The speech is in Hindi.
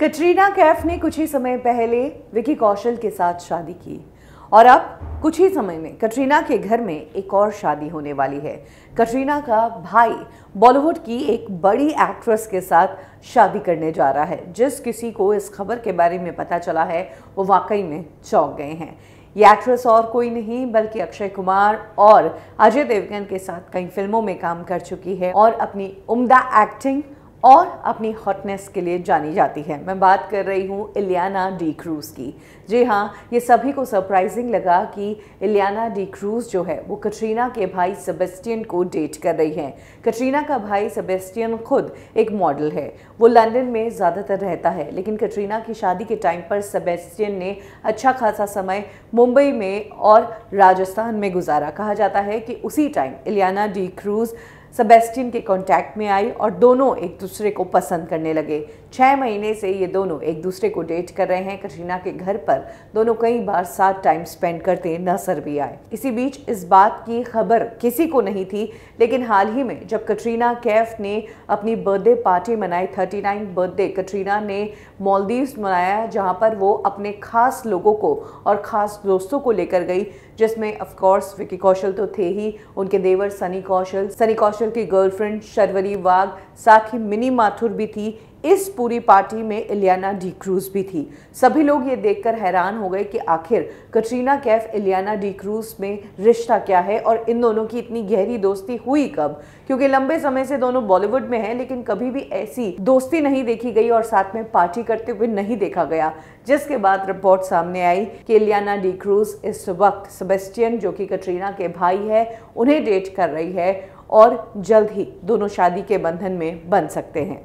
कटरीना कैफ ने कुछ ही समय पहले विकी कौशल के साथ शादी की और अब कुछ ही समय में कटरीना के घर में एक और शादी होने वाली है कटरीना का भाई बॉलीवुड की एक बड़ी एक्ट्रेस के साथ शादी करने जा रहा है जिस किसी को इस खबर के बारे में पता चला है वो वाकई में चौंक गए हैं ये एक्ट्रेस और कोई नहीं बल्कि अक्षय कुमार और अजय देवगन के साथ कई फिल्मों में काम कर चुकी है और अपनी उम्दा एक्टिंग और अपनी हॉटनेस के लिए जानी जाती है मैं बात कर रही हूँ इलियाना डी क्रूज़ की जी हाँ ये सभी को सरप्राइजिंग लगा कि इलियाना डी क्रूज़ जो है वो कटरीना के भाई सेबेस्टियन को डेट कर रही हैं कटरीना का भाई सेबेस्टियन खुद एक मॉडल है वो लंदन में ज़्यादातर रहता है लेकिन कटरीना की शादी के टाइम पर सबेस्टियन ने अच्छा खासा समय मुंबई में और राजस्थान में गुजारा कहा जाता है कि उसी time Ileana D'Cruz Sebastian के कांटेक्ट में आई और दोनों एक दूसरे को पसंद करने लगे छः महीने से ये दोनों एक दूसरे को डेट कर रहे हैं कटरीना के घर पर दोनों कई बार साथ टाइम स्पेंड करते नजर भी आए इसी बीच इस बात की खबर किसी को नहीं थी लेकिन हाल ही में जब कटरीना कैफ ने अपनी बर्थडे पार्टी मनाई थर्टी बर्थडे कटरीना ने मॉलदीव्स मनाया जहाँ पर वो अपने खास लोगों को और ख़ास दोस्तों को लेकर गई जिसमें ऑफकोर्स विकी कौशल तो थे ही उनके देवर सनी कौशल सनी कौशल अफजल की गर्लफ्रेंड शर्वरी वाघ साखी मिनी माथुर भी थी इस पूरी पार्टी में इलियाना डी क्रूज भी थी सभी लोग ये देखकर हैरान हो गए कि आखिर कटरीना कैफ इलियाना डी क्रूज में रिश्ता क्या है और इन दोनों की इतनी गहरी दोस्ती हुई कब क्योंकि लंबे समय से दोनों बॉलीवुड में हैं लेकिन कभी भी ऐसी दोस्ती नहीं देखी गई और साथ में पार्टी करते हुए नहीं देखा गया जिसके बाद रिपोर्ट सामने आई कि इलियाना डी क्रूज इस वक्त सबेस्टियन जो कि कटरीना के भाई है उन्हें डेट कर रही है और जल्द ही दोनों शादी के बंधन में बन सकते हैं